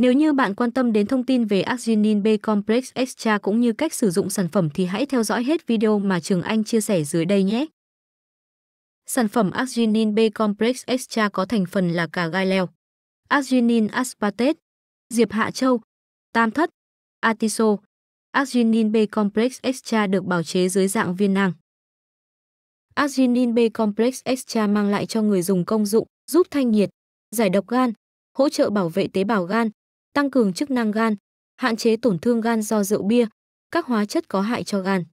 Nếu như bạn quan tâm đến thông tin về Arginine B-Complex Extra cũng như cách sử dụng sản phẩm thì hãy theo dõi hết video mà Trường Anh chia sẻ dưới đây nhé. Sản phẩm Arginine B-Complex Extra có thành phần là cà gai leo, arginine aspartate, diệp hạ châu, tam thất, atiso. Arginine B-Complex Extra được bào chế dưới dạng viên nang. Arginine B-Complex Extra mang lại cho người dùng công dụng giúp thanh nhiệt, giải độc gan, hỗ trợ bảo vệ tế bào gan, tăng cường chức năng gan, hạn chế tổn thương gan do rượu bia, các hóa chất có hại cho gan.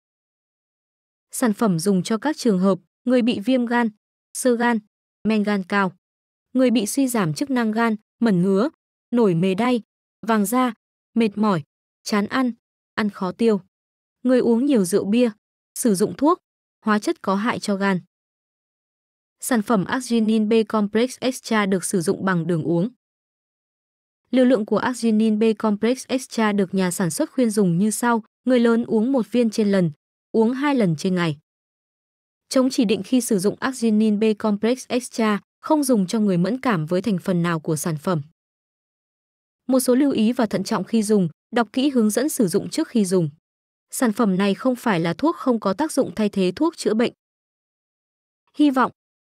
Sản phẩm dùng cho các trường hợp người bị viêm gan, sơ gan, men gan cao, người bị suy giảm chức năng gan, mẩn ngứa, nổi mề đay, vàng da, mệt mỏi, chán ăn, ăn khó tiêu. Người uống nhiều rượu bia, sử dụng thuốc, hóa chất có hại cho gan. Sản phẩm Arginin B-Complex Extra được sử dụng bằng đường uống. Liều lượng của arginine B-complex extra được nhà sản xuất khuyên dùng như sau, người lớn uống một viên trên lần, uống 2 lần trên ngày. Chống chỉ định khi sử dụng arginine B-complex extra, không dùng cho người mẫn cảm với thành phần nào của sản phẩm. Một số lưu ý và thận trọng khi dùng, đọc kỹ hướng dẫn sử dụng trước khi dùng. Sản phẩm này không phải là thuốc không có tác dụng thay thế thuốc chữa bệnh. Hy vọng